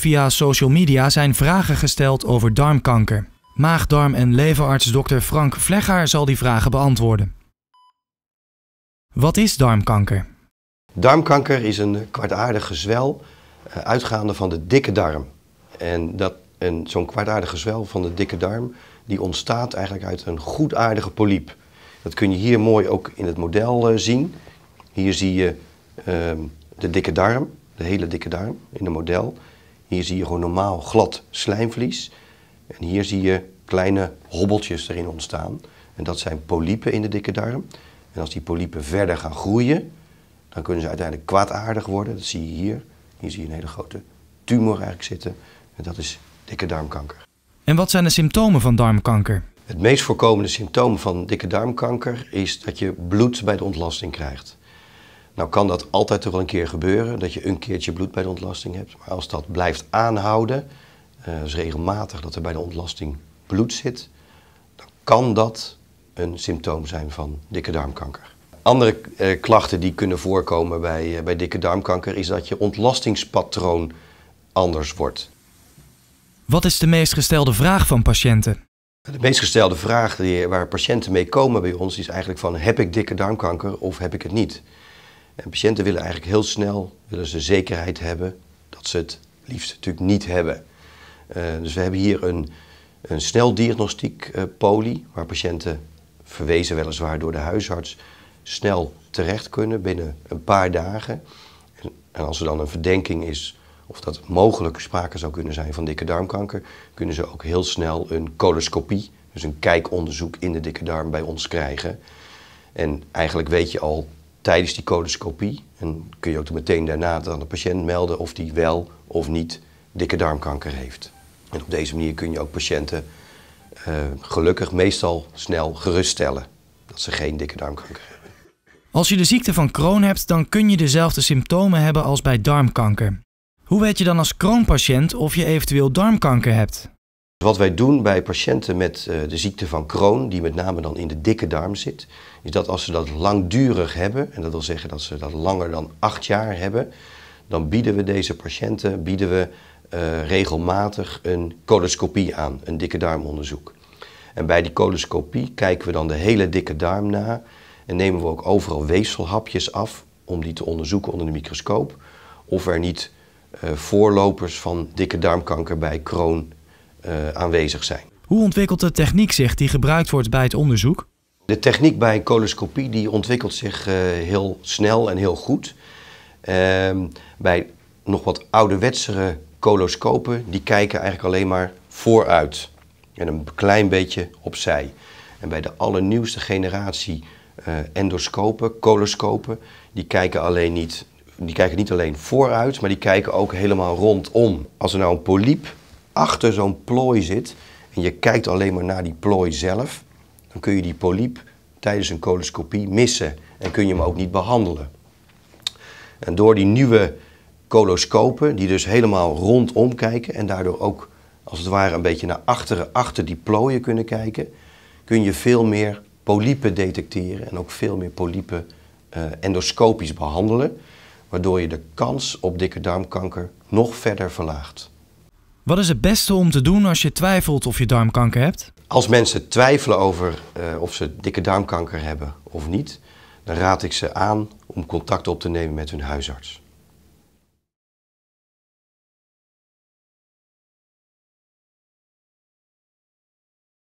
Via social media zijn vragen gesteld over darmkanker. Maagdarm- en levenarts Frank Vleggaar zal die vragen beantwoorden. Wat is darmkanker? Darmkanker is een kwartaardige zwel eh, uitgaande van de dikke darm. En, dat, en zo'n kwaadaardig zwel van de dikke darm die ontstaat eigenlijk uit een goedaardige polyp. Dat kun je hier mooi ook in het model eh, zien. Hier zie je ehm, de dikke darm, de hele dikke darm in het model. Hier zie je gewoon normaal glad slijmvlies. En hier zie je kleine hobbeltjes erin ontstaan. En dat zijn polypen in de dikke darm. En als die polypen verder gaan groeien, dan kunnen ze uiteindelijk kwaadaardig worden. Dat zie je hier. Hier zie je een hele grote tumor eigenlijk zitten. En dat is dikke darmkanker. En wat zijn de symptomen van darmkanker? Het meest voorkomende symptoom van dikke darmkanker is dat je bloed bij de ontlasting krijgt. Nou kan dat altijd toch wel een keer gebeuren, dat je een keertje bloed bij de ontlasting hebt. Maar als dat blijft aanhouden, uh, dus regelmatig dat er bij de ontlasting bloed zit, dan kan dat een symptoom zijn van dikke darmkanker. Andere uh, klachten die kunnen voorkomen bij, eh, bij dikke darmkanker is dat je ontlastingspatroon anders wordt. Wat is de meest gestelde vraag van patiënten? De meest gestelde vraag die, waar patiënten mee komen bij ons is eigenlijk van heb ik dikke darmkanker of heb ik het niet? patiënten willen eigenlijk heel snel willen ze zekerheid hebben dat ze het liefst natuurlijk niet hebben. Eh, dus we hebben hier een, een snel diagnostiek eh, poli, waar patiënten verwezen weliswaar door de huisarts snel terecht kunnen binnen een paar dagen. En, en als er dan een verdenking is of dat mogelijk sprake zou kunnen zijn van dikke darmkanker, kunnen ze ook heel snel een coloscopie, dus een kijkonderzoek in de dikke darm bij ons krijgen. En eigenlijk weet je al tijdens die colonoscopie. En kun je ook meteen daarna dan de patiënt melden of die wel of niet dikke darmkanker heeft. En op deze manier kun je ook patiënten eh, gelukkig meestal snel geruststellen dat ze geen dikke darmkanker hebben. Als je de ziekte van Crohn hebt, dan kun je dezelfde symptomen hebben als bij darmkanker. Hoe weet je dan als Crohn-patiënt of je eventueel darmkanker hebt? Wat wij doen bij patiënten met eh, de ziekte van Crohn, die met name dan in de dikke darm zit, is dat als ze dat langdurig hebben, en dat wil zeggen dat ze dat langer dan acht jaar hebben, dan bieden we deze patiënten bieden we, eh, regelmatig een coloscopie aan, een dikke darmonderzoek. En bij die coloscopie kijken we dan de hele dikke darm na en nemen we ook overal weefselhapjes af om die te onderzoeken onder de microscoop of er niet eh, voorlopers van dikke darmkanker bij Crohn eh, aanwezig zijn. Hoe ontwikkelt de techniek zich die gebruikt wordt bij het onderzoek? De techniek bij coloscopie die ontwikkelt zich eh, heel snel en heel goed. Ehm, bij nog wat ouderwetsere coloscopen, die kijken eigenlijk alleen maar vooruit en een klein beetje opzij. En bij de allernieuwste generatie eh, endoscopen, coloscopen, die kijken, alleen niet, die kijken niet alleen vooruit, maar die kijken ook helemaal rondom. Als er nou een polyp achter zo'n plooi zit en je kijkt alleen maar naar die plooi zelf, dan kun je die polyp tijdens een coloscopie missen en kun je hem ook niet behandelen. En door die nieuwe coloscopen, die dus helemaal rondom kijken en daardoor ook als het ware een beetje naar achteren, achter die plooien kunnen kijken, kun je veel meer polypen detecteren en ook veel meer polypen eh, endoscopisch behandelen, waardoor je de kans op dikke darmkanker nog verder verlaagt. Wat is het beste om te doen als je twijfelt of je darmkanker hebt? Als mensen twijfelen over eh, of ze dikke darmkanker hebben of niet, dan raad ik ze aan om contact op te nemen met hun huisarts.